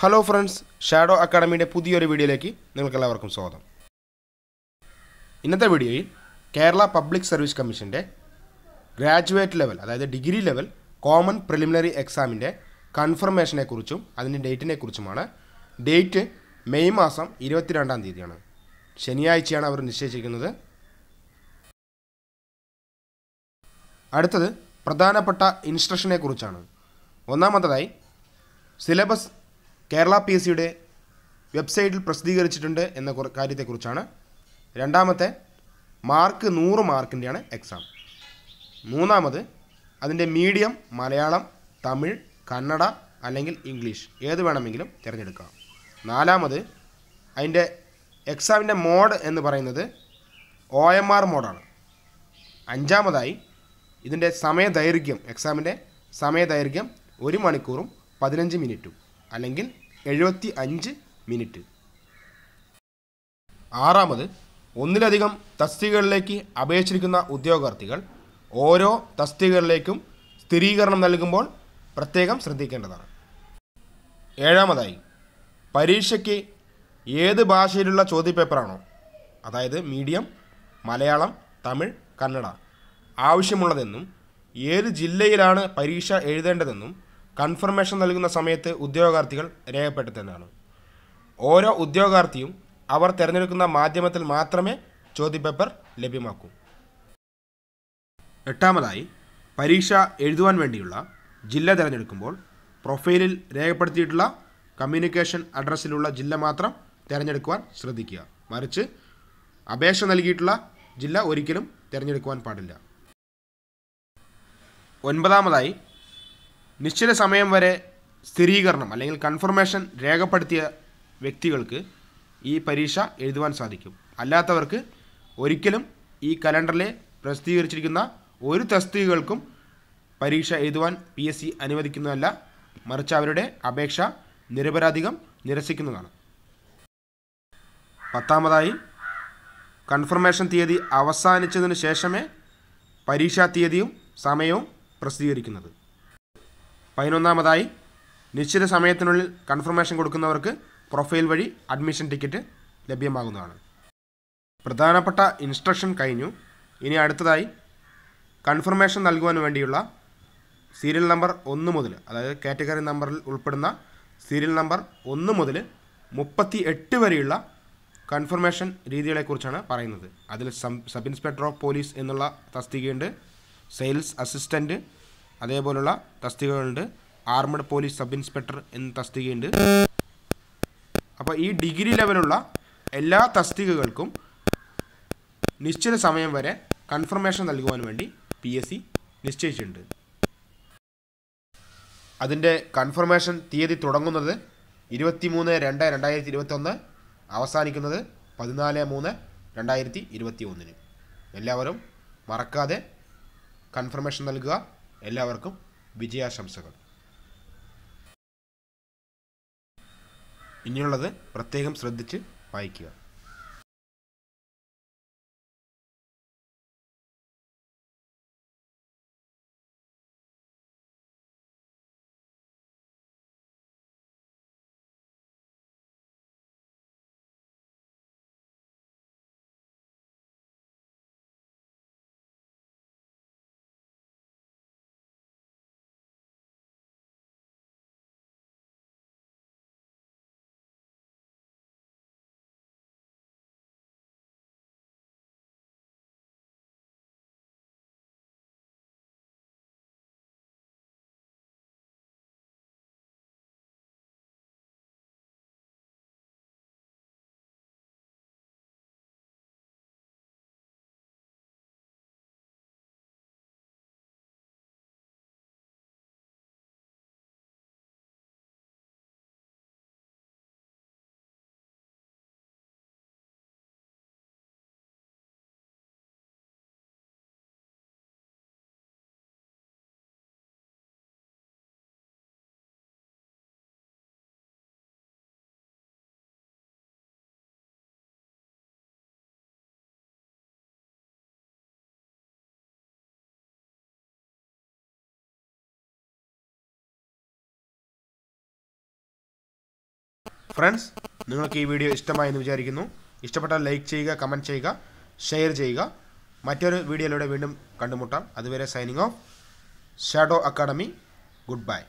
hello friends shadow അക്കാഡമിയുടെ പുതിയൊരു വീഡിയോയിലേക്ക് നിങ്ങൾക്കെല്ലാവർക്കും സ്വാഗതം ഇന്നത്തെ വീഡിയോയിൽ കേരള പബ്ലിക് സർവീസ് കമ്മീഷൻ്റെ ഗ്രാജുവേറ്റ് ലെവൽ അതായത് ഡിഗ്രി ലെവൽ കോമൺ പ്രിലിമിനറി എക്സാമിൻ്റെ കൺഫർമേഷനെക്കുറിച്ചും അതിൻ്റെ ഡേറ്റിനെക്കുറിച്ചുമാണ് ഡേറ്റ് മെയ് മാസം ഇരുപത്തിരണ്ടാം തീയതിയാണ് ശനിയാഴ്ചയാണ് അവർ നിശ്ചയിച്ചിരിക്കുന്നത് അടുത്തത് പ്രധാനപ്പെട്ട ഇൻസ്ട്രക്ഷനെക്കുറിച്ചാണ് ഒന്നാമത്തതായി സിലബസ് കേരള പി എസ് സിയുടെ വെബ്സൈറ്റിൽ പ്രസിദ്ധീകരിച്ചിട്ടുണ്ട് എന്ന കാര്യത്തെക്കുറിച്ചാണ് രണ്ടാമത്തെ മാർക്ക് നൂറ് മാർക്കിൻ്റെയാണ് എക്സാം മൂന്നാമത് അതിൻ്റെ മീഡിയം മലയാളം തമിഴ് കന്നഡ അല്ലെങ്കിൽ ഇംഗ്ലീഷ് ഏത് വേണമെങ്കിലും തിരഞ്ഞെടുക്കാം നാലാമത് അതിൻ്റെ എക്സാമിൻ്റെ മോഡ് എന്ന് പറയുന്നത് ഒ എം ആർ മോഡാണ് അഞ്ചാമതായി ഇതിൻ്റെ സമയദൈർഘ്യം എക്സാമിൻ്റെ സമയദൈർഘ്യം ഒരു മണിക്കൂറും പതിനഞ്ച് മിനിറ്റും അല്ലെങ്കിൽ എഴുപത്തി അഞ്ച് മിനിറ്റ് ആറാമത് ഒന്നിലധികം തസ്തികകളിലേക്ക് അപേക്ഷിക്കുന്ന ഉദ്യോഗാർത്ഥികൾ ഓരോ തസ്തികകളിലേക്കും സ്ഥിരീകരണം നൽകുമ്പോൾ പ്രത്യേകം ശ്രദ്ധിക്കേണ്ടതാണ് ഏഴാമതായി പരീക്ഷയ്ക്ക് ഏത് ഭാഷയിലുള്ള ചോദ്യപേപ്പറാണോ അതായത് മീഡിയം മലയാളം തമിഴ് കന്നഡ ആവശ്യമുള്ളതെന്നും ഏത് ജില്ലയിലാണ് പരീക്ഷ എഴുതേണ്ടതെന്നും കൺഫർമേഷൻ നൽകുന്ന സമയത്ത് ഉദ്യോഗാർത്ഥികൾ രേഖപ്പെടുത്തുന്നതാണ് ഓരോ ഉദ്യോഗാർത്ഥിയും അവർ തിരഞ്ഞെടുക്കുന്ന മാധ്യമത്തിൽ മാത്രമേ ചോദ്യപേപ്പർ ലഭ്യമാക്കൂ എട്ടാമതായി പരീക്ഷ എഴുതുവാൻ വേണ്ടിയുള്ള ജില്ല തിരഞ്ഞെടുക്കുമ്പോൾ പ്രൊഫൈലിൽ രേഖപ്പെടുത്തിയിട്ടുള്ള കമ്മ്യൂണിക്കേഷൻ അഡ്രസ്സിലുള്ള ജില്ല മാത്രം തിരഞ്ഞെടുക്കുവാൻ ശ്രദ്ധിക്കുക മറിച്ച് അപേക്ഷ നൽകിയിട്ടുള്ള ജില്ല ഒരിക്കലും തിരഞ്ഞെടുക്കുവാൻ പാടില്ല ഒൻപതാമതായി നിശ്ചിത സമയം വരെ സ്ഥിരീകരണം അല്ലെങ്കിൽ കൺഫർമേഷൻ രേഖപ്പെടുത്തിയ വ്യക്തികൾക്ക് ഈ പരീക്ഷ എഴുതുവാൻ സാധിക്കും അല്ലാത്തവർക്ക് ഒരിക്കലും ഈ കലണ്ടറിലെ പ്രസിദ്ധീകരിച്ചിരിക്കുന്ന ഒരു തസ്തികകൾക്കും പരീക്ഷ എഴുതുവാൻ പി എസ് സി അനുവദിക്കുന്നതല്ല മറിച്ച് അവരുടെ അപേക്ഷ നിരപരാധികം നിരസിക്കുന്നതാണ് പത്താമതായി കൺഫർമേഷൻ തീയതി അവസാനിച്ചതിന് ശേഷമേ പരീക്ഷാ തീയതിയും സമയവും പ്രസിദ്ധീകരിക്കുന്നത് പതിനൊന്നാമതായി നിശ്ചിത സമയത്തിനുള്ളിൽ കൺഫർമേഷൻ കൊടുക്കുന്നവർക്ക് പ്രൊഫൈൽ വഴി അഡ്മിഷൻ ടിക്കറ്റ് ലഭ്യമാകുന്നതാണ് പ്രധാനപ്പെട്ട ഇൻസ്ട്രക്ഷൻ കഴിഞ്ഞു ഇനി അടുത്തതായി കൺഫർമേഷൻ നൽകുവാൻ വേണ്ടിയുള്ള സീരിയൽ നമ്പർ ഒന്ന് മുതൽ അതായത് കാറ്റഗറി നമ്പറിൽ ഉൾപ്പെടുന്ന സീരിയൽ നമ്പർ ഒന്ന് മുതൽ മുപ്പത്തി എട്ട് വരെയുള്ള കൺഫർമേഷൻ രീതികളെക്കുറിച്ചാണ് പറയുന്നത് അതിൽ സബ് ഇൻസ്പെക്ടർ ഓഫ് പോലീസ് എന്നുള്ള തസ്തികയുണ്ട് സെയിൽസ് അസിസ്റ്റൻറ്റ് അതേപോലുള്ള തസ്തികകളുണ്ട് ആർമഡ് പോലീസ് സബ് ഇൻസ്പെക്ടർ എന്ന തസ്തികയുണ്ട് അപ്പോൾ ഈ ഡിഗ്രി ലെവലുള്ള എല്ലാ തസ്തികകൾക്കും നിശ്ചിത സമയം വരെ കൺഫർമേഷൻ നൽകുവാൻ വേണ്ടി പി എസ് സി നിശ്ചയിച്ചിട്ടുണ്ട് അതിൻ്റെ കൺഫർമേഷൻ തീയതി തുടങ്ങുന്നത് മൂന്ന് രണ്ട് രണ്ടായിരത്തി ഇരുപത്തൊന്ന് അവസാനിക്കുന്നത് പതിനാല് മൂന്ന് രണ്ടായിരത്തി ഇരുപത്തി ഒന്നിന് എല്ലാവരും മറക്കാതെ കൺഫർമേഷൻ നൽകുക എല്ലാവർക്കും വിജയാശംസകൾ ഇനിയുള്ളത് പ്രത്യേകം ശ്രദ്ധിച്ച് വായിക്കുക ഫ്രണ്ട്സ് നിങ്ങൾക്ക് ഈ വീഡിയോ ഇഷ്ടമായെന്ന് വിചാരിക്കുന്നു ഇഷ്ടപ്പെട്ടാൽ ലൈക്ക് ചെയ്യുക കമൻറ്റ് ചെയ്യുക ഷെയർ ചെയ്യുക മറ്റൊരു വീഡിയോയിലൂടെ വീണ്ടും കണ്ടുമുട്ടാം അതുവരെ signing off Shadow Academy good bye